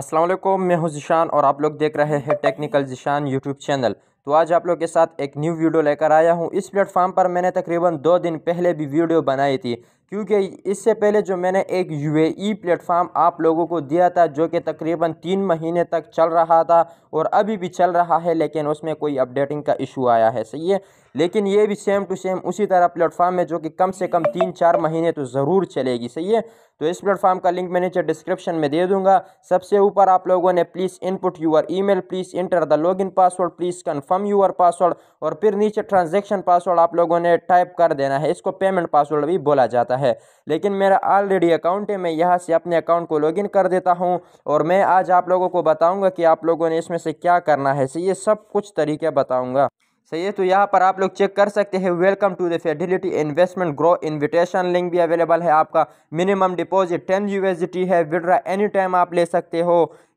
असलम मैं हूं जिशान और आप लोग देख रहे हैं टेक्निकल जिशान यूट्यूब चैनल तो आज आप लोग के साथ एक न्यू वीडियो लेकर आया हूँ इस प्लेटफॉर्म पर मैंने तकरीबन दो दिन पहले भी वीडियो बनाई थी क्योंकि इससे पहले जो मैंने एक यू ए प्लेटफॉर्म आप लोगों को दिया था जो कि तकरीबन तीन महीने तक चल रहा था और अभी भी चल रहा है लेकिन उसमें कोई अपडेटिंग का इशू आया है सही है लेकिन ये भी सेम टू सेम उसी तरह प्लेटफॉर्म है जो कि कम से कम तीन चार महीने तो ज़रूर चलेगी सही है तो इस प्लेटफॉर्म का लिंक मैं नीचे डिस्क्रिप्शन में दे दूँगा सबसे ऊपर आप लोगों ने please input your mail please enter the log password please confirm confirm your password और फिर नीचे ट्रांजेक्शन पासवर्ड आप लोगों ने टाइप कर देना है इसको पेमेंट पासवर्ड भी बोला जाता है लेकिन मेरा ऑलरेडी अकाउंट है मैं यहाँ से अपने अकाउंट को लॉगिन कर देता हूँ और मैं आज आप लोगों को बताऊँगा कि आप लोगों ने इसमें से क्या करना है ये सब कुछ तरीके बताऊँगा सही है तो यहाँ पर आप लोग चेक कर सकते हैं welcome to the Fidelity investment grow invitation link भी अवेलेबल है आपका मिनिमम डिपॉजिट टेन यूएसडी है विड्रा एनी टाइम आप ले सकते हो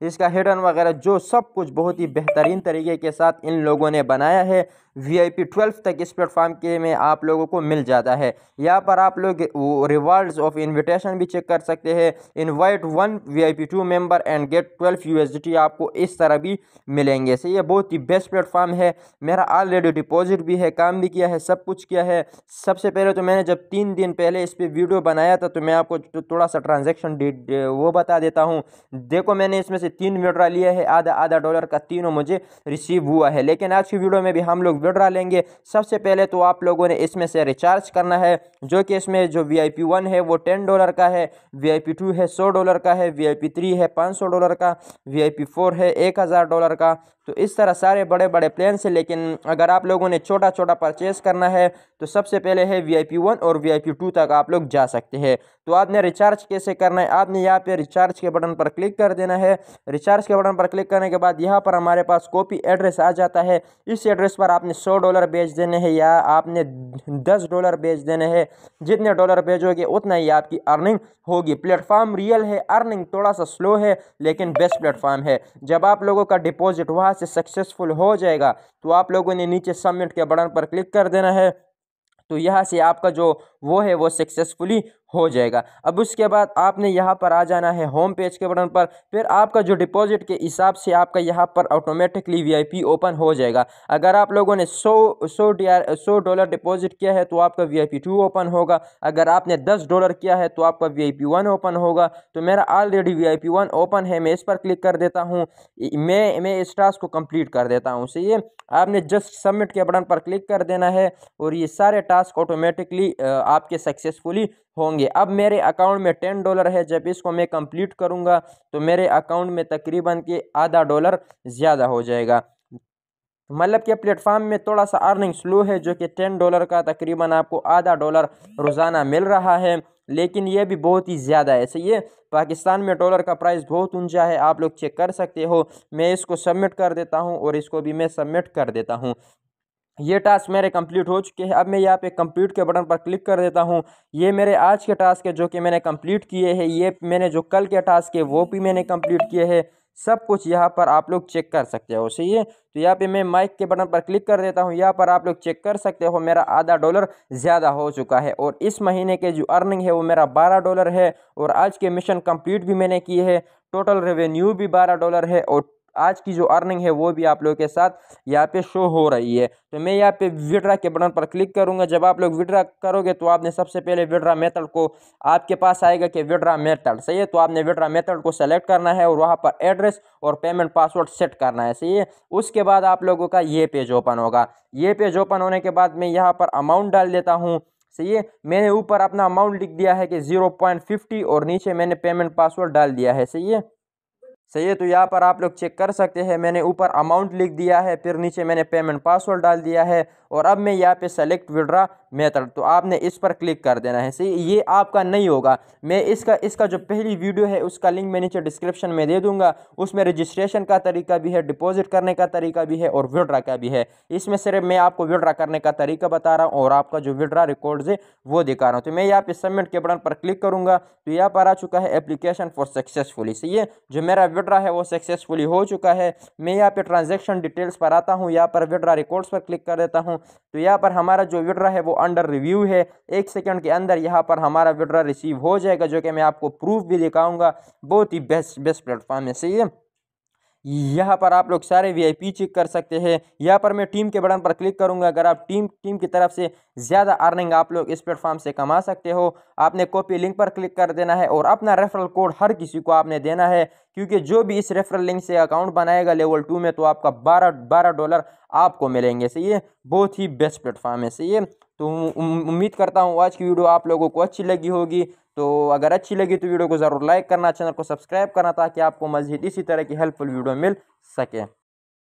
इसका हिडन वगैरह जो सब कुछ बहुत ही बेहतरीन तरीके के साथ इन लोगों ने बनाया है वी आई पी ट्वेल्व तक इस प्लेटफॉर्म के में आप लोगों को मिल जाता है यहाँ पर आप लोग रिवार्ड्स ऑफ इन्विटेशन भी चेक कर सकते हैं invite one V I P two member and get twelve U S D T आपको इस तरह भी मिलेंगे सही ये बहुत ही बेस्ट प्लेटफॉर्म है मेरा ऑलरेडी डिपॉजिट भी है काम भी किया है सब कुछ किया है सबसे पहले तो मैंने जब तीन दिन पहले इस पर वीडियो बनाया था तो मैं आपको तो थोड़ा सा ट्रांजेक्शन डेट वो बता देता हूँ देखो मैंने इसमें से तीन विड्रा लिया है आधा आधा डॉलर का तीनों मुझे रिसीव हुआ है लेकिन आज की वीडियो में भी हम लोग विड्रा लेंगे सबसे पहले तो आप लोगों ने इसमें से रिचार्ज करना है जो कि इसमें जो वी आई पी वन है वो टेन डॉलर का है वी आई पी टू है सौ डॉलर का है वी आई पी थ्री है पाँच सौ डॉलर का वी आई पी फोर है एक हज़ार डॉलर का तो इस तरह सारे बड़े बड़े प्लान से लेकिन अगर आप लोगों ने छोटा छोटा परचेज करना है तो सबसे पहले है वी आई पी वन और वी आई पी टू तक आप लोग जा सकते हैं तो आपने रिचार्ज कैसे करना है आपने यहाँ पे रिचार्ज के बटन पर क्लिक कर देना है रिचार्ज के बटन पर क्लिक करने के बाद यहाँ पर हमारे पास कॉपी एड्रेस आ जाता है इस एड्रेस पर आपने सौ डॉलर बेच देने हैं या आपने दस डॉलर बेच देने हैं जितने डॉलर बेचोगे उतना ही आपकी अर्निंग होगी प्लेटफॉर्म रियल है अर्निंग थोड़ा सा स्लो है लेकिन बेस्ट प्लेटफॉर्म है जब आप लोगों का डिपॉजिट वहाँ से सक्सेसफुल हो जाएगा तो आप लोगों ने नीचे सबमिट के बटन पर क्लिक कर देना है तो यहाँ से आपका जो वो है वो सक्सेसफुली हो जाएगा अब उसके बाद आपने यहाँ पर आ जाना है होम पेज के बटन पर फिर आपका जो डिपॉजिट के हिसाब से आपका यहाँ पर ऑटोमेटिकली वीआईपी ओपन हो जाएगा अगर आप लोगों ने 100 सौ डी सौ डॉलर डिपॉजिट किया है तो आपका वीआईपी टू ओपन होगा अगर आपने 10 डॉलर किया है तो आपका वी वन ओपन होगा तो मेरा ऑलरेडी वी वन ओपन है मैं इस पर क्लिक कर देता हूँ मैं मैं इस टास्क को कम्प्लीट कर देता हूँ सही है आपने जस्ट सबमिट के बटन पर क्लिक कर देना है और ये सारे टास्क ऑटोमेटिकली आप आपके सक्सेसफुली होंगे अब मेरे अकाउंट में टेन डॉलर है जब इसको मैं कंप्लीट करूंगा तो मेरे अकाउंट में तकरीबन के आधा डॉलर ज़्यादा हो जाएगा मतलब कि प्लेटफॉर्म में थोड़ा सा अर्निंग स्लो है जो कि टेन डॉलर का तकरीबन आपको आधा डॉलर रोज़ाना मिल रहा है लेकिन ये भी बहुत ही ज़्यादा है सही है पाकिस्तान में डॉलर का प्राइस बहुत ऊंचा है आप लोग चेक कर सकते हो मैं इसको सबमिट कर देता हूँ और इसको भी मैं सबमिट कर देता हूँ ये टास्क मेरे कंप्लीट हो चुके हैं अब मैं यहाँ पे कंप्लीट के बटन पर क्लिक कर देता हूँ ये मेरे आज के टास्क है जो कि मैंने कंप्लीट किए हैं ये मैंने जो कल के टास्क है वो भी मैंने कंप्लीट किए हैं सब कुछ यहाँ पर आप लोग चेक कर सकते हो सही है तो यहाँ पे मैं माइक के बटन पर क्लिक कर देता हूँ यहाँ पर आप लोग चेक कर सकते हो मेरा आधा डॉलर ज़्यादा हो चुका है और इस महीने के जो अर्निंग है वो मेरा बारह डॉलर है और आज के मिशन कम्प्लीट भी मैंने किए हैं टोटल रेवेन्यू भी बारह डॉलर है और आज की जो अर्निंग है वो भी आप लोगों के साथ यहाँ पे शो हो रही है तो मैं यहाँ पे विड्रा के बटन पर क्लिक करूँगा जब आप लोग विड्रा करोगे तो आपने सबसे पहले विड्रा मेथड को आपके पास आएगा कि विड्रा मेथड सही है तो आपने विड्रा मेथड को सेलेक्ट करना है और वहाँ पर एड्रेस और पेमेंट पासवर्ड सेट करना है सही है उसके बाद आप लोगों का ये पेज ओपन होगा ये पेज ओपन होने के बाद मैं यहाँ पर अमाउंट डाल देता हूँ सही है मैंने ऊपर अपना अमाउंट लिख दिया है कि ज़ीरो पॉइंट फिफ्टी और नीचे मैंने पेमेंट पासवर्ड डाल दिया है सही है सही है तो यहाँ पर आप लोग चेक कर सकते हैं मैंने ऊपर अमाउंट लिख दिया है फिर नीचे मैंने पेमेंट पासवर्ड डाल दिया है और अब मैं यहाँ पे सेलेक्ट विड्रा मेथड तो आपने इस पर क्लिक कर देना है सही ये आपका नहीं होगा मैं इसका इसका जो पहली वीडियो है उसका लिंक मैं नीचे डिस्क्रिप्शन में दे दूंगा उसमें रजिस्ट्रेशन का तरीका भी है डिपॉजिट करने का तरीका भी है और विड्रा का भी है इसमें सिर्फ मैं आपको विड्रा करने का तरीका बता रहा हूँ और आपका जो विड्रा रिकॉर्ड है वो दिखा रहा हूँ तो मैं यहाँ पे सबमिट के बटन पर क्लिक करूँगा तो यहाँ पर आ चुका है एप्लीकेशन फॉर सक्सेसफुली सही है जो मेरा विड्रा है वो सक्सेसफुली हो चुका है मैं यहाँ पे ट्रांजेक्शन डिटेल्स पर आता हूँ यहाँ पर विड्रा रिकॉर्ड्स पर क्लिक कर देता हूँ तो यहाँ पर हमारा जो विड्रा है वो अंडर रिव्यू है एक सेकेंड के अंदर यहाँ पर हमारा विड्रा रिसीव हो जाएगा जो कि मैं आपको प्रूफ भी दिखाऊँगा बहुत ही बेस्ट बेस्ट प्लेटफॉर्म है सही है यहाँ पर आप लोग सारे वीआईपी चेक कर सकते हैं यहाँ पर मैं टीम के बटन पर क्लिक करूँगा अगर आप टीम टीम की तरफ से ज़्यादा अर्निंग आप लोग इस प्लेटफॉर्म से कमा सकते हो आपने कॉपी लिंक पर क्लिक कर देना है और अपना रेफरल कोड हर किसी को आपने देना है क्योंकि जो भी इस रेफरल लिंक से अकाउंट बनाएगा लेवल टू में तो आपका बारह बारह डॉलर आपको मिलेंगे सही है बहुत ही बेस्ट प्लेटफॉर्म है सही है तो उम्मीद करता हूँ आज की वीडियो आप लोगों को अच्छी लगी होगी तो अगर अच्छी लगी तो वीडियो को ज़रूर लाइक करना चैनल को सब्सक्राइब करना ताकि आपको मज़ीद इसी तरह की हेल्पफुल वीडियो मिल सके